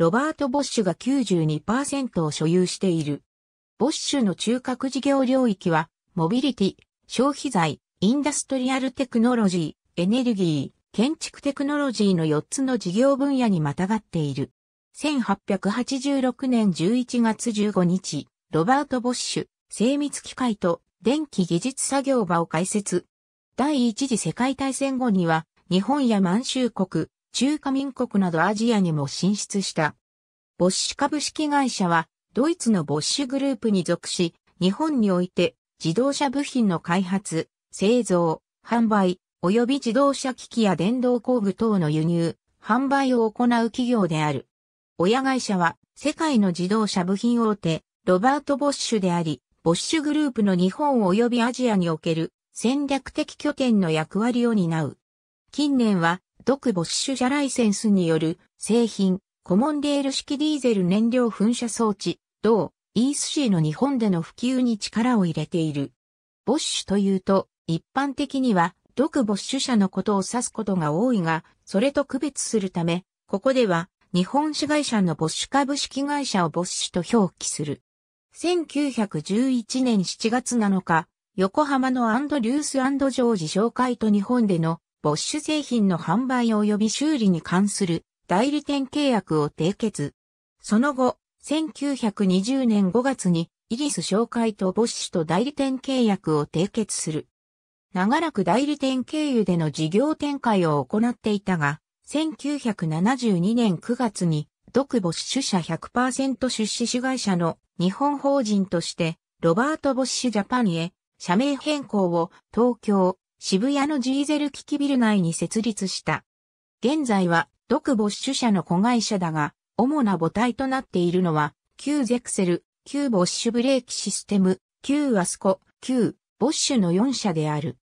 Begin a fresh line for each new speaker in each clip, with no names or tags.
ロバート・ボッシュが92%を所有している。ボッシュの中核事業領域は、モビリティ、消費財、インダストリアルテクノロジー、エネルギー、建築テクノロジーの4つの事業分野にまたがっている。1886年11月15日、ロバート・ボッシュ、精密機械と電気技術作業場を開設。第一次世界大戦後には、日本や満州国、中華民国などアジアにも進出した。ボッシュ株式会社は、ドイツのボッシュグループに属し、日本において自動車部品の開発、製造、販売、及び自動車機器や電動工具等の輸入、販売を行う企業である。親会社は、世界の自動車部品大手、ロバート・ボッシュであり、ボッシュグループの日本及びアジアにおける戦略的拠点の役割を担う。近年は独ボッシュ社ライセンスによる製品、コモンレール式ディーゼル燃料噴射装置、同イースシーの日本での普及に力を入れている。ボッシュというと、一般的には、独ボッシュ社のことを指すことが多いが、それと区別するため、ここでは、日本市会社のボッシュ株式会社をボッシュと表記する。1911年7月7日、横浜のアンドリュースジョージ商会と日本でのボッシュ製品の販売及び修理に関する代理店契約を締結。その後、1920年5月にイリス紹介とボッシュと代理店契約を締結する。長らく代理店経由での事業展開を行っていたが、1972年9月に、独ボッシュ社100%出資主会社の日本法人として、ロバート・ボッシュジャパンへ社名変更を東京、渋谷のジーゼル機器ビル内に設立した。現在は、独ボッシュ社の子会社だが、主な母体となっているのは、旧ゼクセル、旧ボッシュブレーキシステム、旧アスコ、旧ボッシュの4社である。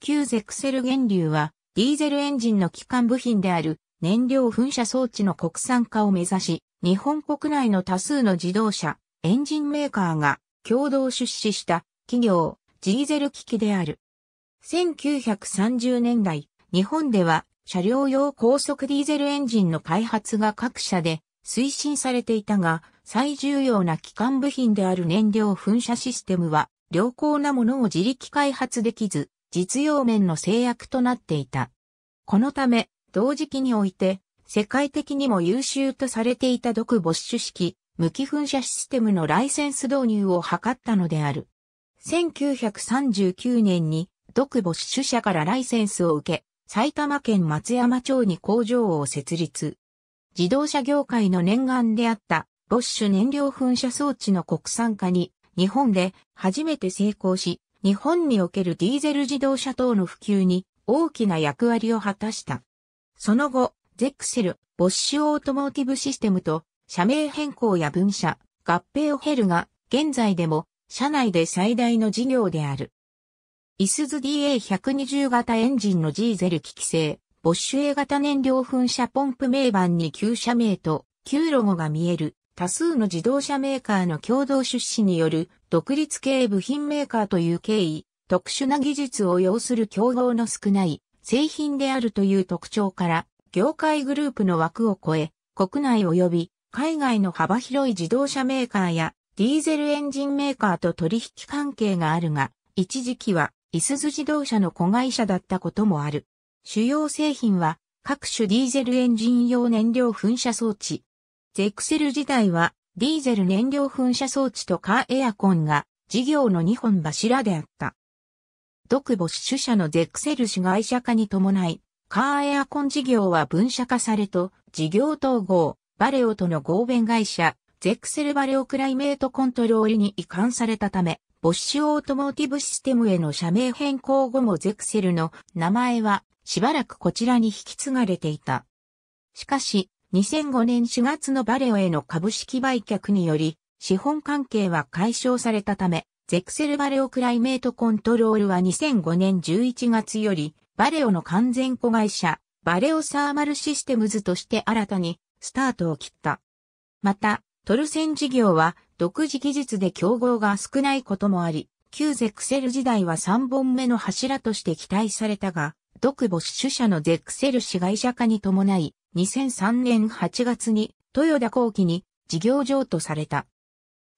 旧ゼクセル源流は、ディーゼルエンジンの基幹部品である燃料噴射装置の国産化を目指し、日本国内の多数の自動車、エンジンメーカーが共同出資した企業、ジーゼル機器である。1930年代、日本では車両用高速ディーゼルエンジンの開発が各社で推進されていたが、最重要な基幹部品である燃料噴射システムは良好なものを自力開発できず、実用面の制約となっていた。このため、同時期において、世界的にも優秀とされていた独ボッシュ式、無機噴射システムのライセンス導入を図ったのである。1939年に独母主社からライセンスを受け、埼玉県松山町に工場を設立。自動車業界の念願であったボッシュ燃料噴射装置の国産化に日本で初めて成功し、日本におけるディーゼル自動車等の普及に大きな役割を果たした。その後、ゼクセル、ボッシュオートモーティブシステムと社名変更や分社、合併を経るが、現在でも社内で最大の事業である。イスズ DA120 型エンジンのジーゼル機規制、ボッシュ A 型燃料噴射ポンプ名板に旧社名と旧ロゴが見える多数の自動車メーカーの共同出資による独立系部品メーカーという経緯、特殊な技術を要する競合の少ない製品であるという特徴から、業界グループの枠を超え、国内及び海外の幅広い自動車メーカーやディーゼルエンジンメーカーと取引関係があるが、一時期はいすズ自動車の子会社だったこともある。主要製品は各種ディーゼルエンジン用燃料噴射装置。ゼクセル時代はディーゼル燃料噴射装置とカーエアコンが事業の2本柱であった。独母主社のゼクセル市会社化に伴い、カーエアコン事業は分社化されと、事業統合、バレオとの合弁会社、ゼクセルバレオクライメートコントロールに移管されたため、ボッシュオートモーティブシステムへの社名変更後もゼクセルの名前はしばらくこちらに引き継がれていた。しかし、2005年4月のバレオへの株式売却により、資本関係は解消されたため、ゼクセルバレオクライメートコントロールは2005年11月より、バレオの完全子会社、バレオサーマルシステムズとして新たにスタートを切った。また、トルセン事業は独自技術で競合が少ないこともあり、旧ゼクセル時代は3本目の柱として期待されたが、独母主社のゼクセル市外社化に伴い、2003年8月に豊田後期に事業譲渡された。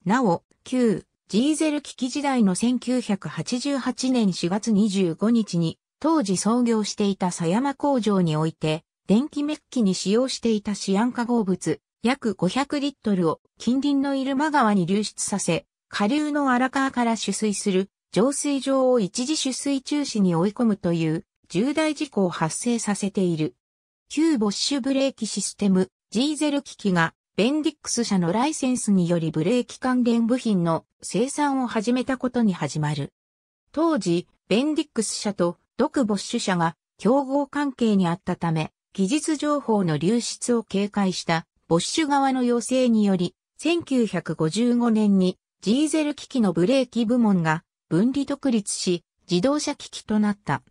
なお、旧ジーゼル危機時代の1988年4月25日に、当時創業していた狭山工場において、電気メッキに使用していたシアン化合物、約500リットルを近隣のイルマ川に流出させ、下流の荒川から取水する浄水場を一時取水中止に追い込むという重大事故を発生させている。旧ボッシュブレーキシステム、ジーゼル機器がベンディックス社のライセンスによりブレーキ関連部品の生産を始めたことに始まる。当時、ベンディックス社とドクボッシュ社が競合関係にあったため、技術情報の流出を警戒したボッシュ側の要請により、1955年にディーゼル機器のブレーキ部門が分離独立し、自動車機器となった。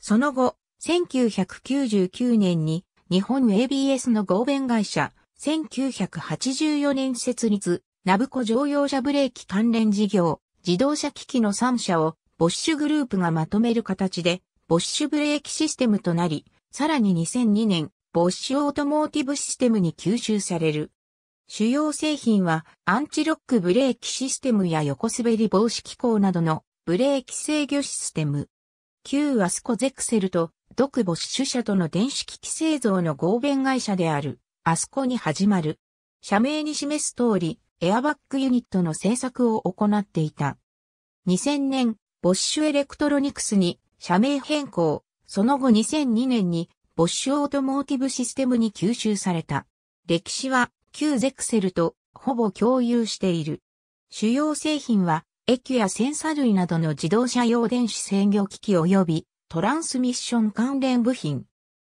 その後、1999年に日本 ABS の合弁会社、1984年設立、ナブコ乗用車ブレーキ関連事業、自動車機器の3社をボッシュグループがまとめる形で、ボッシュブレーキシステムとなり、さらに2002年、ボッシュオートモーティブシステムに吸収される。主要製品はアンチロックブレーキシステムや横滑り防止機構などのブレーキ制御システム。旧アスコゼクセルと独ボッシュ社との電子機器製造の合弁会社であるアスコに始まる。社名に示す通り、エアバッグユニットの製作を行っていた。2000年、ボッシュエレクトロニクスに社名変更、その後2002年にボッシュオートモーティブシステムに吸収された。歴史は旧ゼクセルとほぼ共有している。主要製品は駅やセンサ類などの自動車用電子制御機器及びトランスミッション関連部品。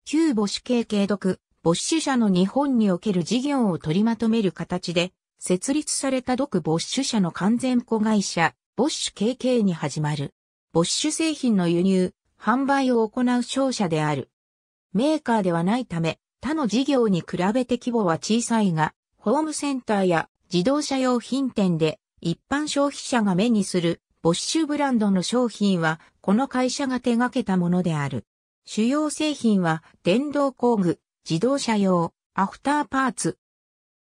旧ボッシュ系継読、ボッシュ社の日本における事業を取りまとめる形で、設立された独ボッシュ社の完全子会社、ボッシュ KK に始まる。ボッシュ製品の輸入、販売を行う商社である。メーカーではないため、他の事業に比べて規模は小さいが、ホームセンターや自動車用品店で一般消費者が目にするボッシュブランドの商品はこの会社が手掛けたものである。主要製品は電動工具、自動車用、アフターパーツ。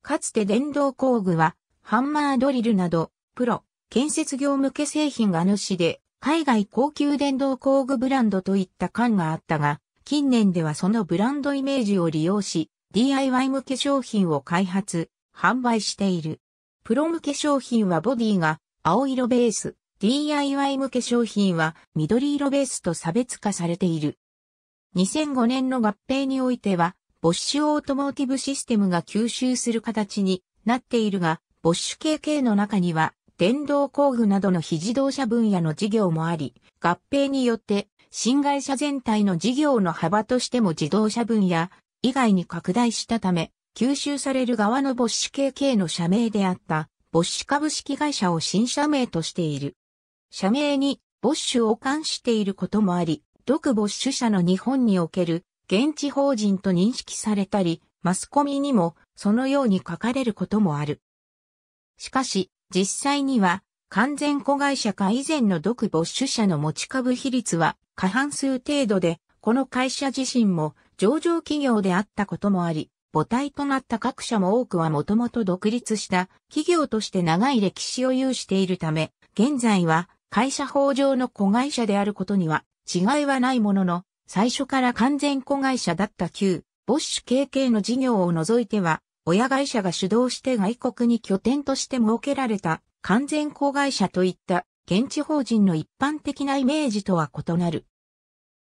かつて電動工具はハンマードリルなどプロ、建設業向け製品が主で海外高級電動工具ブランドといった感があったが、近年ではそのブランドイメージを利用し、DIY 向け商品を開発、販売している。プロ向け商品はボディが青色ベース、DIY 向け商品は緑色ベースと差別化されている。2005年の合併においては、ボッシュオートモーティブシステムが吸収する形になっているが、ボッシュ KK の中には、電動工具などの非自動車分野の事業もあり、合併によって新会社全体の事業の幅としても自動車分野以外に拡大したため、吸収される側のボッシュ KK の社名であったボッシュ株式会社を新社名としている。社名にボッシュを冠していることもあり、独ボッシュ社の日本における現地法人と認識されたり、マスコミにもそのように書かれることもある。しかし、実際には完全子会社化以前の独没ュ社の持ち株比率は過半数程度で、この会社自身も上場企業であったこともあり、母体となった各社も多くはもともと独立した企業として長い歴史を有しているため、現在は会社法上の子会社であることには違いはないものの、最初から完全子会社だった旧、ボッシュ KK の事業を除いては、親会社が主導して外国に拠点として設けられた完全子会社といった現地法人の一般的なイメージとは異なる。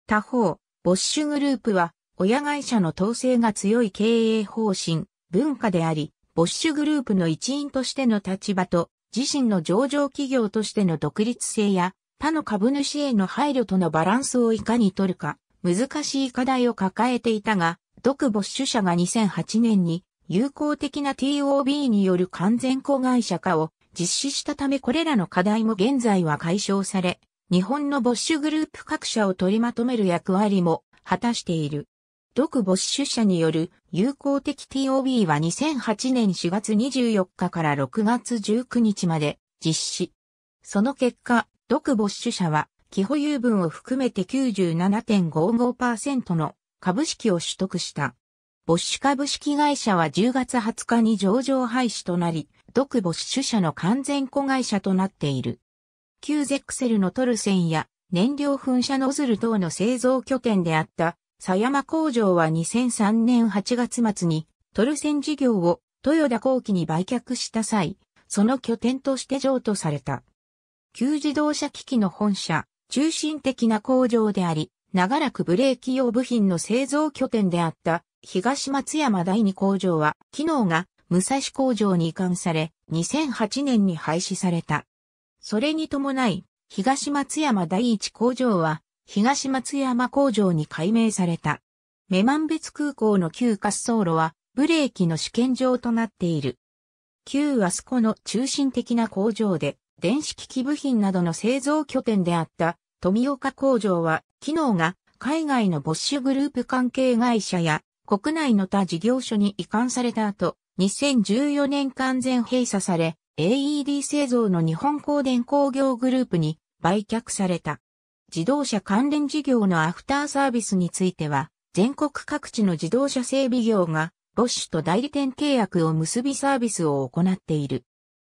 他方、ボッシュグループは親会社の統制が強い経営方針、文化であり、ボッシュグループの一員としての立場と自身の上場企業としての独立性や他の株主への配慮とのバランスをいかに取るか難しい課題を抱えていたが、独ボッシュ社が2008年に友好的な TOB による完全子会社化を実施したためこれらの課題も現在は解消され、日本のボッシュグループ各社を取りまとめる役割も果たしている。独ボッシュ社による有効的 TOB は2008年4月24日から6月19日まで実施。その結果、独ボッシュ社は、寄保有分を含めて97.55%の株式を取得した。ボッシュ株式会社は10月20日に上場廃止となり、独母主社の完全子会社となっている。旧ゼクセルのトルセンや燃料噴射ノズル等の製造拠点であった狭山工場は2003年8月末にトルセン事業を豊田後期に売却した際、その拠点として譲渡された。旧自動車機器の本社、中心的な工場であり、長らくブレーキ用部品の製造拠点であった東松山第二工場は、機能が武蔵工場に移管され、2008年に廃止された。それに伴い、東松山第一工場は、東松山工場に改名された。女満別空港の旧滑走路は、ブレーキの試験場となっている。旧アスコの中心的な工場で、電子機器部品などの製造拠点であった、富岡工場は、機能が海外のボッシュグループ関係会社や国内の他事業所に移管された後、2014年完全閉鎖され、AED 製造の日本光電工業グループに売却された。自動車関連事業のアフターサービスについては、全国各地の自動車整備業が、ボッシュと代理店契約を結びサービスを行っている。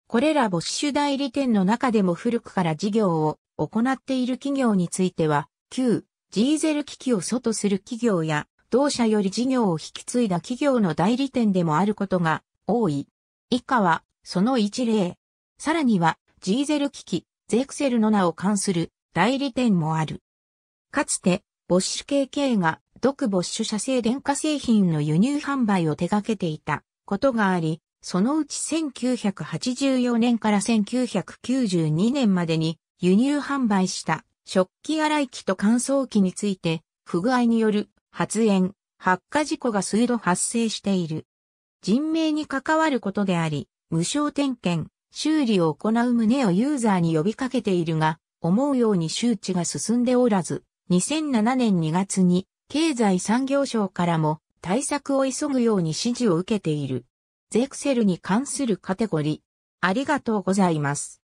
これらボッシュ代理店の中でも古くから事業を行っている企業については、旧、ジーゼル機器を外する企業や、同社より事業を引き継いだ企業の代理店でもあることが多い。以下は、その一例。さらには、ジーゼル機器、ゼクセルの名を冠する代理店もある。かつて、ボッシュ KK が、独ボッシュ社製電化製品の輸入販売を手掛けていたことがあり、そのうち1984年から1992年までに輸入販売した食器洗い機と乾燥機について不具合による発煙、発火事故が数度発生している。人命に関わることであり、無償点検、修理を行う旨をユーザーに呼びかけているが、思うように周知が進んでおらず、2007年2月に経済産業省からも対策を急ぐように指示を受けている。ゼクセルに関するカテゴリー。ありがとうございます。